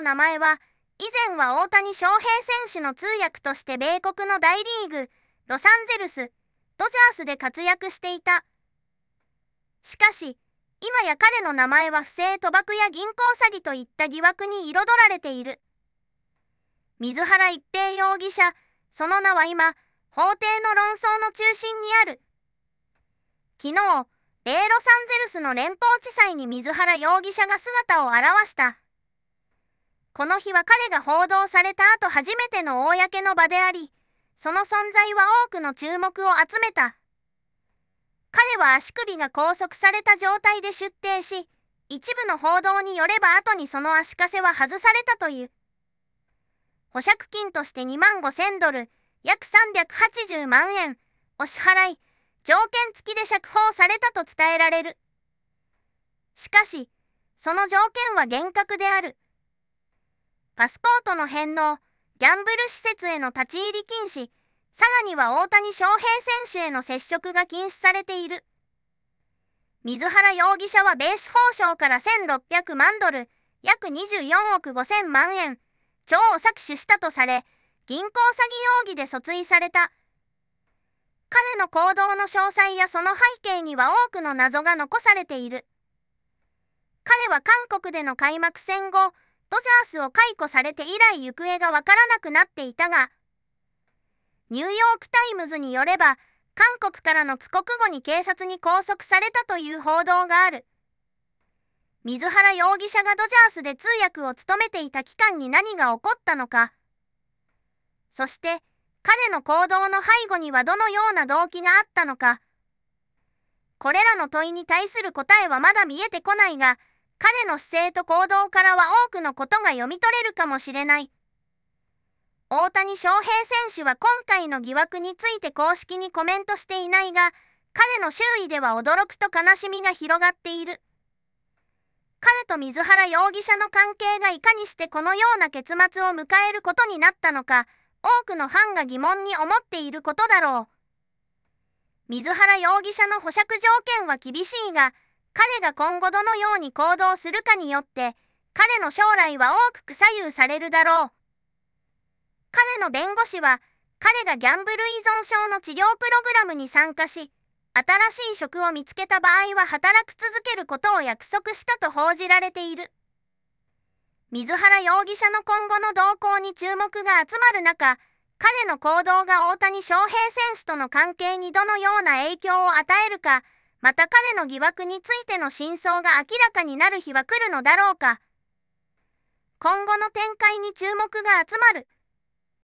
の名前は以前は大谷翔平選手の通訳として米国の大リーグロサンゼルスドジャースで活躍していたしかし今や彼の名前は不正賭博や銀行詐欺といった疑惑に彩られている水原一平容疑者その名は今法廷の論争の中心にある昨日米ロサンゼルスの連邦地裁に水原容疑者が姿を現した。この日は彼が報道された後初めての公の場であり、その存在は多くの注目を集めた。彼は足首が拘束された状態で出廷し、一部の報道によれば後にその足かせは外されたという。保釈金として2万5000ドル、約380万円、お支払い、条件付きで釈放されたと伝えられる。しかし、その条件は厳格である。パスポートの返納、ギャンブル施設への立ち入り禁止、さらには大谷翔平選手への接触が禁止されている。水原容疑者はベース報奨から1600万ドル、約24億5000万円、超を搾取したとされ、銀行詐欺容疑で訴追された。彼の行動の詳細やその背景には多くの謎が残されている。彼は韓国での開幕戦後、ドジャースを解雇されて以来行方がわからなくなっていたが、ニューヨークタイムズによれば、韓国からの帰国後に警察に拘束されたという報道がある。水原容疑者がドジャースで通訳を務めていた期間に何が起こったのか、そして彼の行動の背後にはどのような動機があったのか、これらの問いに対する答えはまだ見えてこないが、彼の姿勢と行動からは多くのことが読み取れるかもしれない。大谷翔平選手は今回の疑惑について公式にコメントしていないが、彼の周囲では驚くと悲しみが広がっている。彼と水原容疑者の関係がいかにしてこのような結末を迎えることになったのか、多くのファンが疑問に思っていることだろう。水原容疑者の保釈条件は厳しいが、彼が今後どのように行動するかによって、彼の将来は大きく左右されるだろう。彼の弁護士は、彼がギャンブル依存症の治療プログラムに参加し、新しい職を見つけた場合は働き続けることを約束したと報じられている。水原容疑者の今後の動向に注目が集まる中、彼の行動が大谷翔平選手との関係にどのような影響を与えるか、また彼の疑惑についての真相が明らかになる日は来るのだろうか。今後の展開に注目が集まる。